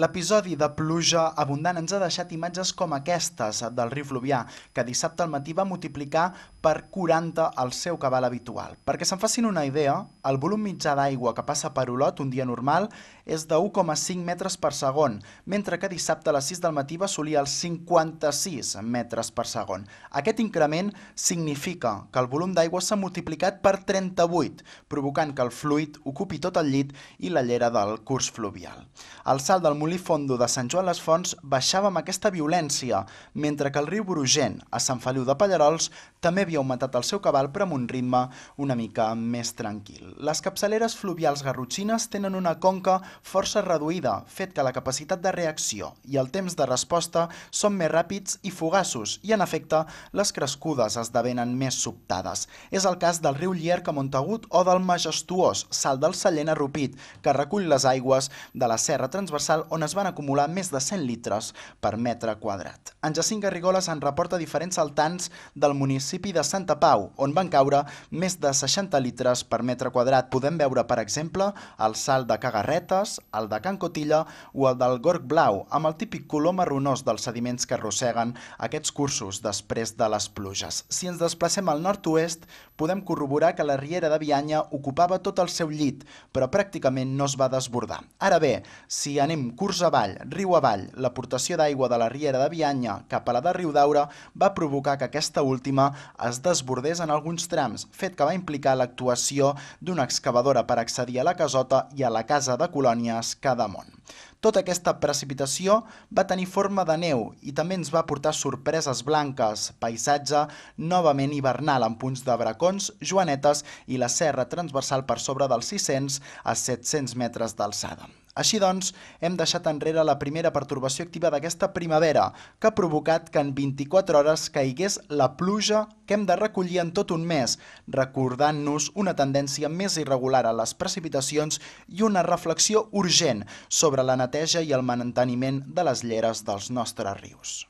L'episodi de pluja abundant ens ha deixat imatges com aquestes del riu Fluvià, que dissabte al matí va multiplicar per 40 el seu cabal habitual. Perquè se'n facin una idea, el volum mitjà d'aigua que passa per Olot un dia normal és de 1,5 metres per segon, mentre que dissabte a les 6 del matí va solir els 56 metres per segon. Aquest increment significa que el volum d'aigua s'ha multiplicat per 38, provocant que el fluid ocupi tot el llit i la llera del curs fluvial. El salt del Molí Fondo de Sant Joan les Fonts baixava amb aquesta violència, mentre que el riu Brugent, a Sant Feliu de Pallarols, també havia augmentat el seu cabal però amb un ritme una mica més tranquil. Les capçaleres fluvials garrotxines tenen una conca força reduïda, fet que la capacitat de reacció i el temps de resposta són més ràpids i fugassos i, en efecte, les crescudes esdevenen més sobtades. És el cas del riu Llierca Montagut o del majestuós Salt del Sallent a Rupit, que recull les aigües de la serra transversal on es van acumular més de 100 litres per metre quadrat. En Jacint Garrigoles en reporta diferents saltants del municipi de Santa Pau, on van caure més de 60 litres per metre quadrat. Podem veure, per exemple, el salt de Cagarretes, el de Can Cotilla o el del Gorg Blau, amb el típic color marronós dels sediments que arrosseguen aquests cursos després de les pluges. Si ens desplacem al nord-oest, podem corroborar que la Riera de Bianya ocupava tot el seu llit, però pràcticament no es va desbordar. Ara bé, si anem Curs avall, riu avall, l'aportació d'aigua de la riera de Bianya cap a la de Riu d'Aura va provocar que aquesta última es desbordés en alguns trams, fet que va implicar l'actuació d'una excavadora per accedir a la casota i a la casa de colònies Cadamont. Tota aquesta precipitació va tenir forma de neu i també ens va portar sorpreses blanques, paisatge novament hivernal amb punts de bracons, joanetes i la serra transversal per sobre dels 600 a 700 metres d'alçada. Així doncs, hem deixat enrere la primera pertorbació activa d'aquesta primavera, que ha provocat que en 24 hores caigués la pluja que hem de recollir en tot un mes, recordant-nos una tendència més irregular a les precipitacions i una reflexió urgent sobre la neteja i el manteniment de les lleres dels nostres rius.